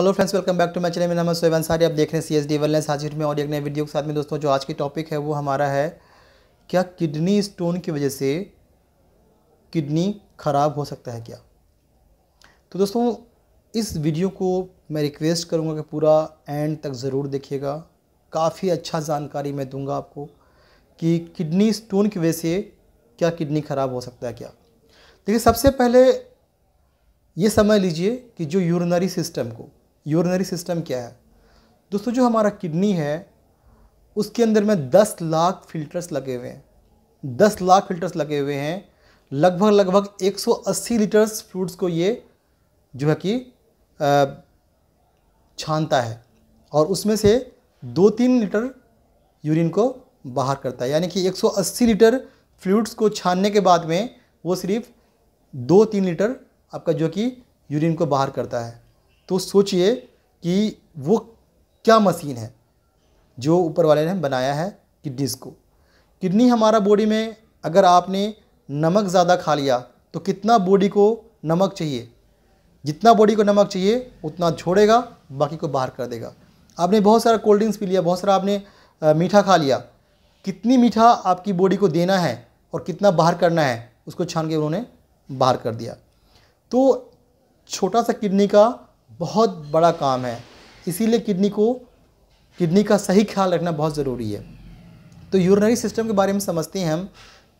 hello friends welcome back to my channel मेरा नाम सोएब अंसारी आप देख रहे हैं सी एस डी वेलनेस हाजिर में और एक नए वीडियो के साथ में दोस्तों जो आज की टॉपिक है वो हमारा है क्या किडनी स्टोन की वजह से किडनी ख़राब हो सकता है क्या तो दोस्तों इस वीडियो को मैं रिक्वेस्ट करूँगा कि पूरा एंड तक ज़रूर देखिएगा काफ़ी अच्छा जानकारी मैं दूँगा आपको कि किडनी स्टोन की वजह से क्या किडनी ख़राब हो सकता है क्या देखिए सबसे पहले ये समझ लीजिए कि जो यूरिनरी सिस्टम को यूरिनरी सिस्टम क्या है दोस्तों जो हमारा किडनी है उसके अंदर में दस लाख फिल्टर्स लगे हुए हैं दस लाख फिल्टर्स लगे हुए हैं लगभग लगभग 180 लीटर्स फ्रूट्स को ये जो है कि छानता है और उसमें से दो तीन लीटर यूरिन को बाहर करता है यानी कि 180 लीटर फ्लूड्स को छानने के बाद में वो सिर्फ दो तीन लीटर आपका जो कि यूरिन को बाहर करता है तो सोचिए कि वो क्या मशीन है जो ऊपर वाले ने बनाया है किडनीज़ को किडनी हमारा बॉडी में अगर आपने नमक ज़्यादा खा लिया तो कितना बॉडी को नमक चाहिए जितना बॉडी को नमक चाहिए उतना छोड़ेगा बाकी को बाहर कर देगा आपने बहुत सारा कोल्ड ड्रिंक्स पी लिया बहुत सारा आपने आ, मीठा खा लिया कितनी मीठा आपकी बॉडी को देना है और कितना बाहर करना है उसको छान के उन्होंने बाहर कर दिया तो छोटा सा किडनी का बहुत बड़ा काम है इसीलिए किडनी को किडनी का सही ख्याल रखना बहुत ज़रूरी है तो यूरिनरी सिस्टम के बारे में समझते हैं हम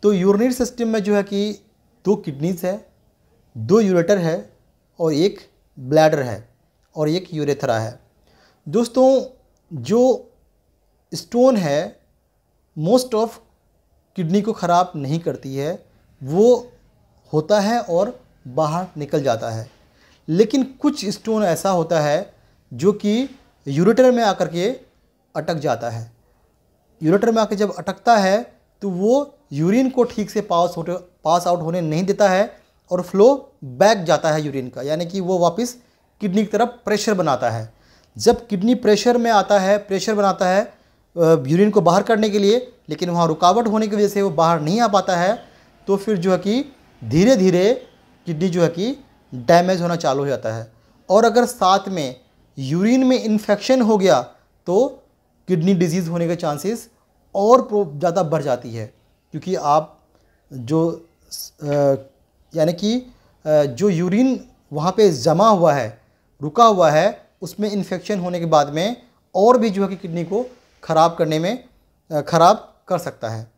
तो यूरिनरी सिस्टम में जो है कि दो किडनीज है दो यूरेटर है और एक ब्लैडर है और एक यूरेथरा है दोस्तों जो स्टोन है मोस्ट ऑफ किडनी को ख़राब नहीं करती है वो होता है और बाहर निकल जाता है लेकिन कुछ स्टोन ऐसा होता है जो कि यूरेटर में आकर के अटक जाता है यूरेटर में आकर जब अटकता है तो वो यूरिन को ठीक से पास होते पास आउट होने नहीं देता है और फ्लो बैक जाता है यूरिन का यानी कि वो वापस किडनी की तरफ प्रेशर बनाता है जब किडनी प्रेशर में आता है प्रेशर बनाता है यूरिन को बाहर करने के लिए लेकिन वहाँ रुकावट होने की वजह से वो बाहर नहीं आ पाता है तो फिर जो है कि धीरे धीरे किडनी जो है कि डैमेज होना चालू हो जाता है और अगर साथ में यूरिन में इन्फेक्शन हो गया तो किडनी डिजीज़ होने के चांसेस और ज़्यादा बढ़ जाती है क्योंकि आप जो यानी कि जो यूरिन वहाँ पे जमा हुआ है रुका हुआ है उसमें इन्फेक्शन होने के बाद में और भी जो है कि किडनी को ख़राब करने में ख़राब कर सकता है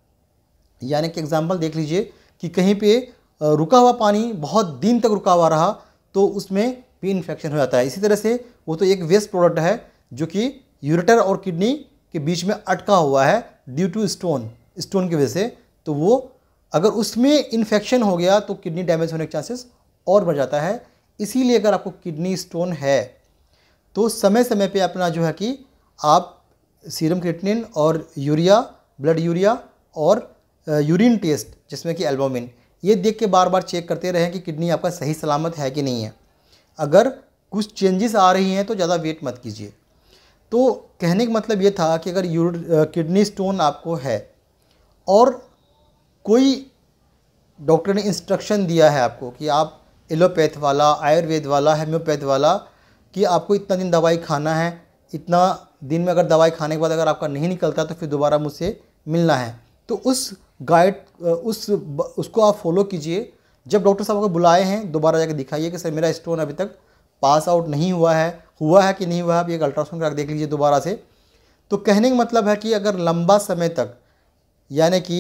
यानी कि एग्ज़ाम्पल देख लीजिए कि कहीं पे रुका हुआ पानी बहुत दिन तक रुका हुआ रहा तो उसमें भी इन्फेक्शन हो जाता है इसी तरह से वो तो एक वेस्ट प्रोडक्ट है जो कि यूरेटर और किडनी के बीच में अटका हुआ है ड्यू टू स्टोन स्टोन की वजह से तो वो अगर उसमें इन्फेक्शन हो गया तो किडनी डैमेज होने के चांसेस और बढ़ जाता है इसीलिए अगर आपको किडनी स्टोन है तो समय समय पे अपना जो है कि आप सीरम क्रिटनिन और यूरिया ब्लड यूरिया और यूरिन टेस्ट जिसमें कि एल्बोमिन ये देख के बार बार चेक करते रहें कि किडनी आपका सही सलामत है कि नहीं है अगर कुछ चेंजेस आ रही हैं तो ज़्यादा वेट मत कीजिए तो कहने का मतलब ये था कि अगर किडनी स्टोन आपको है और कोई डॉक्टर ने इंस्ट्रक्शन दिया है आपको कि आप एलोपैथ वाला आयुर्वेद वाला होम्योपैथ वाला कि आपको इतना दिन दवाई खाना है इतना दिन में अगर दवाई खाने के बाद अगर आपका नहीं निकलता तो फिर दोबारा मुझसे मिलना है तो उस गाइड उस उसको आप फॉलो कीजिए जब डॉक्टर साहब को बुलाए हैं दोबारा जाकर दिखाइए कि सर मेरा स्टोन अभी तक पास आउट नहीं हुआ है हुआ है कि नहीं हुआ है आप एक अल्ट्रासाउंड करा देख लीजिए दोबारा से तो कहने का मतलब है कि अगर लंबा समय तक यानी कि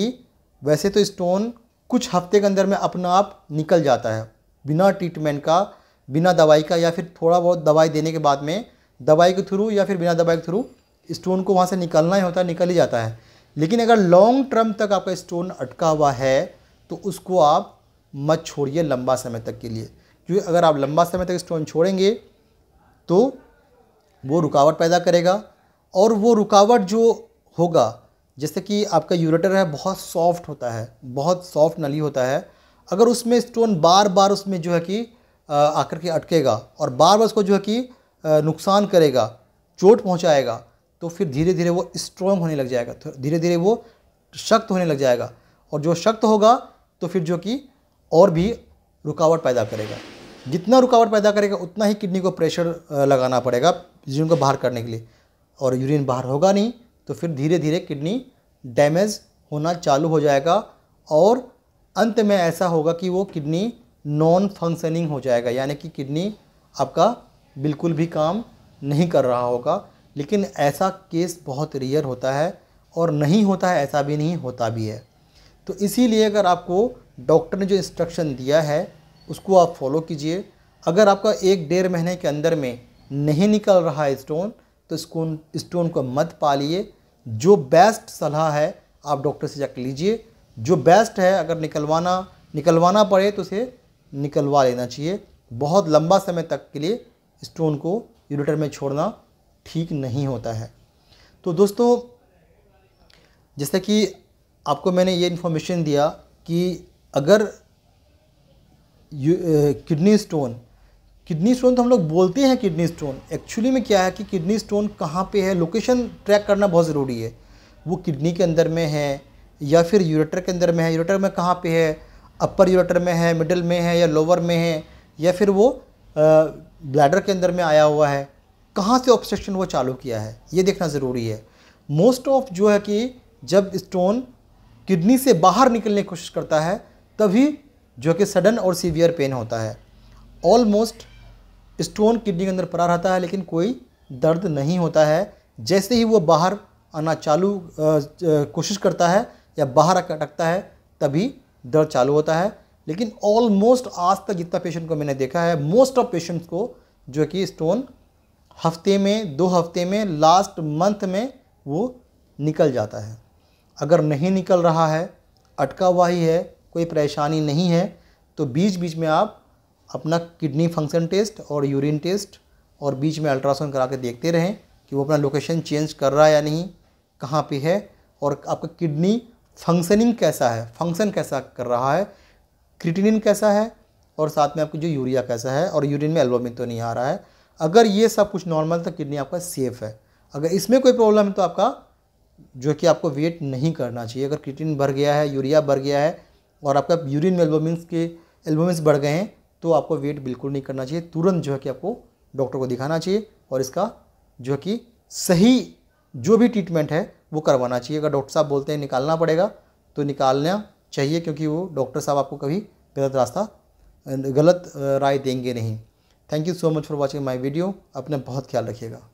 वैसे तो स्टोन कुछ हफ्ते के अंदर में अपना आप निकल जाता है बिना ट्रीटमेंट का बिना दवाई का या फिर थोड़ा बहुत दवाई देने के बाद में दवाई के थ्रू या फिर बिना दवाई के थ्रू स्टोन को वहाँ से निकलना ही होता है निकल ही जाता है लेकिन अगर लॉन्ग टर्म तक आपका स्टोन अटका हुआ है तो उसको आप मत छोड़िए लंबा समय तक के लिए क्योंकि अगर आप लंबा समय तक स्टोन छोड़ेंगे तो वो रुकावट पैदा करेगा और वो रुकावट जो होगा जैसे कि आपका यूरेटर है बहुत सॉफ्ट होता है बहुत सॉफ्ट नली होता है अगर उसमें स्टोन बार बार उसमें जो है कि आकर के अटकेगा और बार बार उसको जो है कि नुकसान करेगा चोट पहुंचाएगा तो फिर धीरे धीरे वो स्ट्रॉन्ग होने लग जाएगा तो धीरे धीरे वो सख्त होने लग जाएगा और जो शक्त होगा तो फिर जो कि और भी रुकावट पैदा करेगा जितना रुकावट पैदा करेगा उतना ही किडनी को प्रेशर लगाना पड़ेगा यूरिन को बाहर करने के लिए और यूरिन बाहर होगा नहीं तो फिर धीरे धीरे किडनी डैमेज होना चालू हो जाएगा और अंत में ऐसा होगा कि वो किडनी नॉन फंक्शनिंग हो जाएगा यानी कि किडनी आपका बिल्कुल भी काम नहीं कर रहा होगा लेकिन ऐसा केस बहुत रेयर होता है और नहीं होता है ऐसा भी नहीं होता भी है तो इसीलिए अगर आपको डॉक्टर ने जो इंस्ट्रक्शन दिया है उसको आप फॉलो कीजिए अगर आपका एक डेढ़ महीने के अंदर में नहीं निकल रहा है स्टोन तो इसको स्टोन को मत पालिए जो बेस्ट सलाह है आप डॉक्टर से जाकर लीजिए जो बेस्ट है अगर निकलवाना निकलवाना पड़े तो उसे निकलवा लेना चाहिए बहुत लंबा समय तक के लिए स्टोन को यूरेटर में छोड़ना ठीक नहीं होता है तो दोस्तों जैसा कि आपको मैंने ये इन्फॉर्मेशन दिया कि अगर किडनी स्टोन किडनी स्टोन तो हम लोग बोलते हैं किडनी स्टोन एक्चुअली में क्या है कि किडनी स्टोन कहाँ पे है लोकेशन ट्रैक करना बहुत ज़रूरी है वो किडनी के अंदर में है या फिर यूरेटर के अंदर में है यूरेटर में कहाँ पे है अपर यूरेटर में है मिडल में है या लोअर में है या फिर वो ब्लैडर के अंदर में आया हुआ है कहाँ से ऑब्स्ट्रक्शन वो चालू किया है ये देखना ज़रूरी है मोस्ट ऑफ जो है कि जब स्टोन किडनी से बाहर निकलने की कोशिश करता है तभी जो कि सडन और सीवियर पेन होता है ऑलमोस्ट स्टोन किडनी के अंदर पड़ा रहता है लेकिन कोई दर्द नहीं होता है जैसे ही वो बाहर आना चालू कोशिश करता है या बाहर अटकता है तभी दर्द चालू होता है लेकिन ऑलमोस्ट आज तक जितना पेशेंट को मैंने देखा है मोस्ट ऑफ पेशेंट्स को जो कि स्टोन हफ्ते में दो हफ्ते में लास्ट मंथ में वो निकल जाता है अगर नहीं निकल रहा है अटका हुआ ही है कोई परेशानी नहीं है तो बीच बीच में आप अपना किडनी फंक्शन टेस्ट और यूरिन टेस्ट और बीच में अल्ट्रासाउंड करा के देखते रहें कि वो अपना लोकेशन चेंज कर रहा है या नहीं कहाँ पे है और आपका किडनी फंक्शनिंग कैसा है फंक्शन कैसा कर रहा है क्रिटिनिन कैसा है और साथ में आपकी जो यूरिया कैसा है और यूरिन में एल्बोमिन तो नहीं आ रहा है अगर ये सब कुछ नॉर्मल तो किडनी आपका सेफ़ है अगर इसमें कोई प्रॉब्लम है तो आपका जो कि आपको वेट नहीं करना चाहिए अगर क्रिटिन भर गया है यूरिया भर गया है और आपका यूरिन में एल्बोमिन्स के एल्बोमिन्स बढ़ गए हैं तो आपको वेट बिल्कुल नहीं करना चाहिए तुरंत जो है कि आपको डॉक्टर को दिखाना चाहिए और इसका जो है कि सही जो भी ट्रीटमेंट है वो करवाना चाहिए अगर डॉक्टर साहब बोलते हैं निकालना पड़ेगा तो निकालना चाहिए क्योंकि वो डॉक्टर साहब आपको कभी गलत रास्ता गलत राय देंगे नहीं thank you so much for watching my video अपना बहुत ख्याल रखिएगा